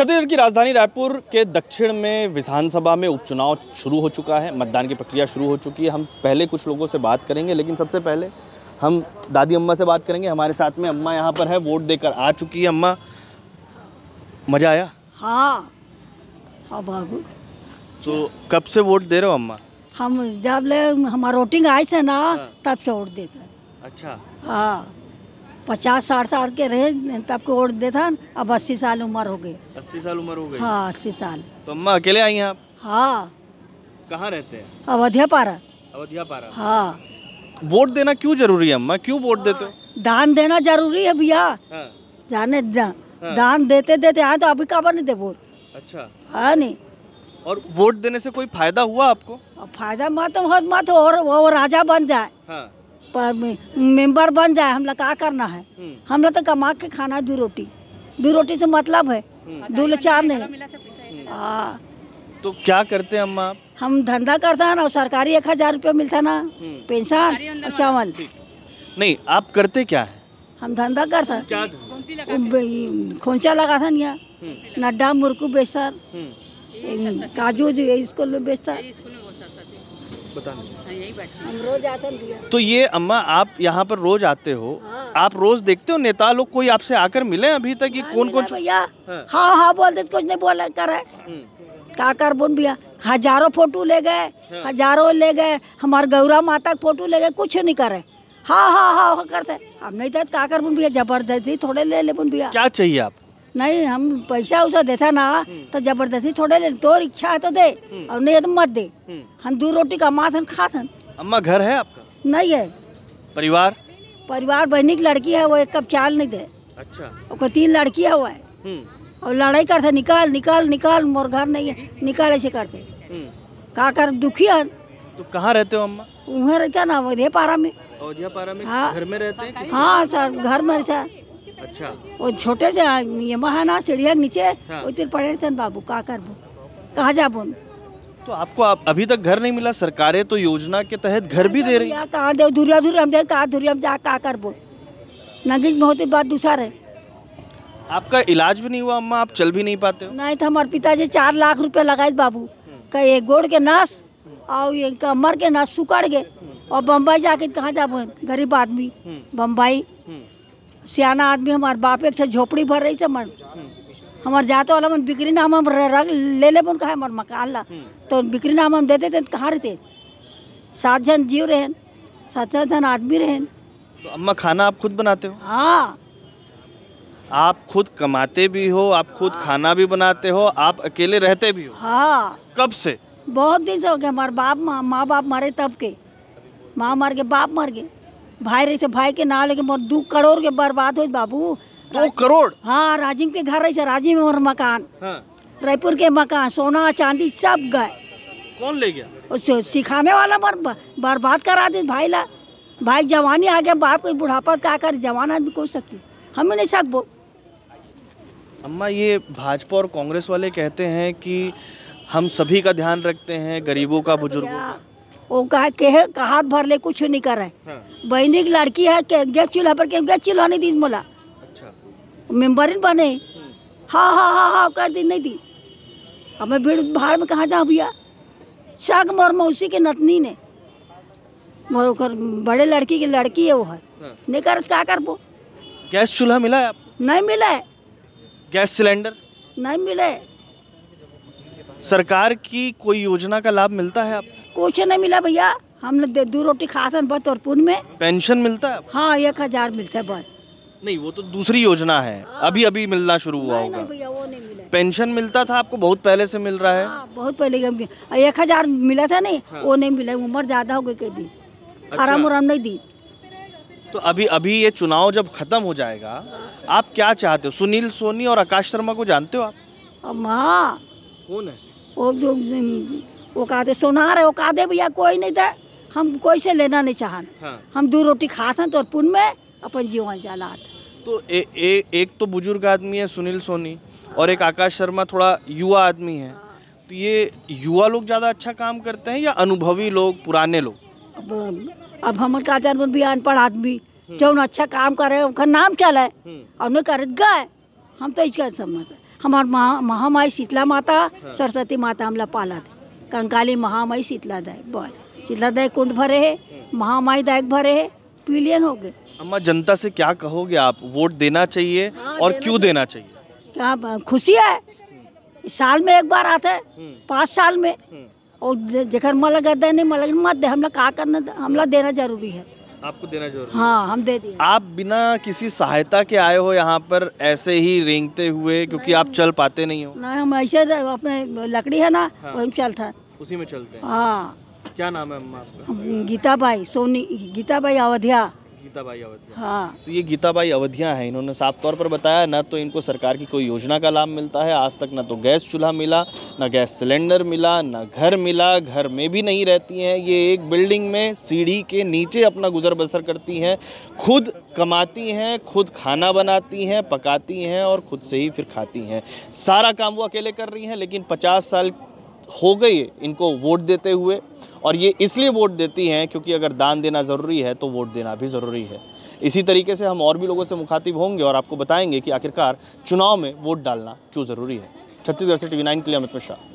छत्तीसगढ़ की राजधानी रायपुर के दक्षिण में विधानसभा में उपचुनाव शुरू हो चुका है मतदान की प्रक्रिया शुरू हो चुकी है हम पहले कुछ लोगों से बात करेंगे लेकिन सबसे पहले हम दादी अम्मा से बात करेंगे हमारे साथ में अम्मा यहाँ पर है वोट देकर आ चुकी है अम्मा मज़ा आया हाँ हाँ बाबू तो कब से वोट दे रहे हो अम्मा हम जब ले हमारा वोटिंग आई से ना हाँ। तब से वोट देते अच्छा हाँ पचास साठ साल के रहे तब को वोट देता अब अस्सी साल उम्र हो गई अस्सी साल उम्र हो गई हाँ अस्सी साल तो अम्मा अकेले आई हैं आप हाँ कहाँ रहते हैं अवधिया पारा अवधिया पारा हाँ वोट देना क्यों जरूरी है अम्मा क्यों वोट देते हो हाँ, दान देना जरूरी है भैया हाँ। जाने जा, हाँ। दान देते देते आए हाँ, तो अभी कहा नहीं दे वोट अच्छा हाँ नहीं और वोट देने से कोई फायदा हुआ आपको फायदा मत मत और वो राजा बन जाए हाँ। पर मेंबर बन जाए हम लोग का करना है हम्म। हम लोग तो कमा के खाना है दो रोटी दो रोटी से मतलब है हम्म। दो चार नहीं हाँ। तो क्या करते हैं अम्मा हम धंधा करते हैं ना सरकारी एक हजार रुपया मिलता ना हम्म। पेंशन और चावल नहीं आप करते क्या है हम धंधा करते हैं खोचा लगाता यहाँ नड्डा मुर्कू बेचता काजू जो इसको बेचता बता हाँ, रोज आते हैं तो ये अम्मा आप यहाँ पर रोज आते हो हाँ। आप रोज देखते हो नेता लोग कोई आपसे आकर मिले अभी तक ये कौन कौन भैया हाँ।, हाँ हाँ बोल दे कुछ नहीं बोला कर हम्म। का कर बोन भैया हजारों फोटो ले गए हाँ। हजारों ले गए हमारे गौरा माता के फोटो ले गए कुछ नहीं करे हाँ हाँ हाँ करते हम नहीं था तो का कर बुन भैया जबरदस्ती थोड़े ले ले बुन भैया क्या चाहिए आपको नहीं हम पैसा उसा देता ना तो हम्म। जबरदस्ती थोड़े ले तो इच्छा है तो दे हम्म। और नहीं तो मत दे हम्म। हम दो रोटी का हन खात अम्मा घर है आपका नहीं है परिवार परिवार बहनी की लड़की है वो एक कप चाल नहीं दे अच्छा और तीन लड़की है वो है और लड़ाई करते निकाल निकाल निकाल मोर घर नहीं है निकाल ऐसे करते कहा कर दुखी है तो कहाँ रहते हो अम्मा वहाँ रहता ना वो पारा में में हाँ घर में रहते हैं हाँ सर घर में रहता अच्छा वो छोटे से ये महाना सीढ़िया नीचे हाँ। पड़े थे बाबू का कर कहा जाबुन तो आपको आप अभी तक घर नहीं मिला सरकारें तो योजना के तहत घर भी दे रही कहाँ दे धुरिया धुरिया हम दे कहा धुरिया हम जा का कर बो नगीज में होती बात दूसरा है आपका इलाज भी नहीं हुआ अम्मा आप चल भी नहीं पाते हो नहीं तो हमारे पिताजी चार लाख रुपया लगाए बाबू हम्म। कहे ये गोड़ के नस और ये कमर के नस सुकड़ गए और बम्बई जाके कहाँ जाबो गरीब आदमी हम्म। बम्बई सियाना आदमी हमार बाप एक झोपड़ी भर रही से मन हमार जाते वाला मन बिक्री नाम हम ले ले मन कहा हमार मकान ला हम्म। तो बिक्री नाम हम दे देते तो कहाँ रहते सात जन जीव रहे सात जन आदमी रहे तो अम्मा खाना आप खुद बनाते हो हाँ आप खुद कमाते भी हो आप खुद हाँ। खाना भी बनाते हो आप अकेले रहते भी हो हाँ कब से बहुत दिन से हो गया हमारे बाप माँ माँ बाप मारे तब के माँ मर गए बाप मर गए भाई रही भाई के नाम लेके मोर दो करोड़ के बर्बाद हो बाबू दो करोड़ हाँ राजीव के घर रही राजीव में मोर मकान हाँ। रायपुर के मकान सोना चांदी सब गए कौन ले गया उसे सिखाने वाला मोर बर्बाद करा दे भाई ला भाई जवानी आ गया बाप को बुढ़ापा का कर जवान आदमी को सकी हम नहीं बो अम्मा ये भाजपा और कांग्रेस वाले कहते हैं कि हम सभी का ध्यान रखते हैं गरीबों का बुजुर्गों का वो कहा के हाथ भर ले कुछ नहीं कर रहे हाँ। बहनी की लड़की है के गैस चूल्हा पर के गैस चूल्हा अच्छा। नहीं दी बोला अच्छा मेम्बर बने हाँ हाँ हाँ हाँ कर दी नहीं दी अब मैं भीड़ भाड़ में कहाँ जाऊँ भैया शाग मोर मौसी के नतनी ने मोर कर बड़े लड़की की लड़की है वो है हाँ। नहीं कर क्या कर वो गैस चूल्हा मिला है नहीं मिला है गैस सिलेंडर नहीं मिला है सरकार की कोई योजना का लाभ मिलता है आप कुछ नहीं मिला भैया हम लोग दो रोटी खास बस और पुन में पेंशन मिलता है हाँ एक हजार मिलता है बस नहीं वो तो दूसरी योजना है हाँ। अभी अभी मिलना शुरू हुआ होगा भैया वो नहीं मिला पेंशन मिलता था आपको बहुत पहले से मिल रहा है आ, हाँ, बहुत पहले एक हजार मिला था नहीं हाँ। वो नहीं मिला उम्र ज्यादा हो गई दी अच्छा। आराम अच्छा। नहीं दी तो अभी अभी ये चुनाव जब खत्म हो जाएगा आप क्या चाहते हो सुनील सोनी और आकाश शर्मा को जानते हो आप हाँ कौन है वो जो वो कहते सोनार है वो कहते भैया कोई नहीं था हम कोई से लेना नहीं चाहन हाँ। हम दो रोटी सन तो पुन में अपन जीवन चलात तो ए, ए, एक तो बुजुर्ग आदमी है सुनील सोनी और एक आकाश शर्मा थोड़ा युवा आदमी है तो ये युवा लोग ज़्यादा अच्छा काम करते हैं या अनुभवी लोग पुराने लोग अब अब हमारे का जानवर भी अनपढ़ आदमी हम्म। जो अच्छा काम करे उनका नाम चला है हम्म। और नहीं करे गए हम तो इसका समझते हमार महा महामाई शीतला माता हाँ। सरस्वती माता हमला पाला थे कंकाली महामाई शीतला दायक बोल शीतला दायक कुंड भरे है महामाई दायक भरे है पिलियन हो गए अम्मा जनता से क्या कहोगे आप वोट देना चाहिए हाँ, और देना क्यों देना चाहिए क्या खुशी है साल में एक बार आता है हम्म। पाँच साल में हम्म। और जखन मन लगा दे नहीं मन लगे मत दे हमला का करना हमला देना जरूरी है आपको देना जरूरी हाँ हम दे दिए आप बिना किसी सहायता के आए हो यहाँ पर ऐसे ही रेंगते हुए क्योंकि आप चल पाते नहीं हो ना हम ऐसे तो अपने लकड़ी है ना हाँ। वही चलता उसी में चलते हैं हाँ क्या नाम है अम्मा आपका गीता भाई सोनी गीता भाई अवधिया गीताबाई अवधिया हाँ तो ये गीताबाई अवधिया हैं इन्होंने साफ तौर पर बताया ना तो इनको सरकार की कोई योजना का लाभ मिलता है आज तक ना तो गैस चूल्हा मिला ना गैस सिलेंडर मिला ना घर मिला घर में भी नहीं रहती हैं ये एक बिल्डिंग में सीढ़ी के नीचे अपना गुजर बसर करती हैं खुद कमाती हैं खुद खाना बनाती हैं पकाती हैं और खुद से ही फिर खाती हैं सारा काम वो अकेले कर रही हैं लेकिन पचास साल हो गई इनको वोट देते हुए और ये इसलिए वोट देती हैं क्योंकि अगर दान देना ज़रूरी है तो वोट देना भी ज़रूरी है इसी तरीके से हम और भी लोगों से मुखातिब होंगे और आपको बताएंगे कि आखिरकार चुनाव में वोट डालना क्यों ज़रूरी है छत्तीसगढ़ से टी वी नाइन के लिए अमित मिश्रा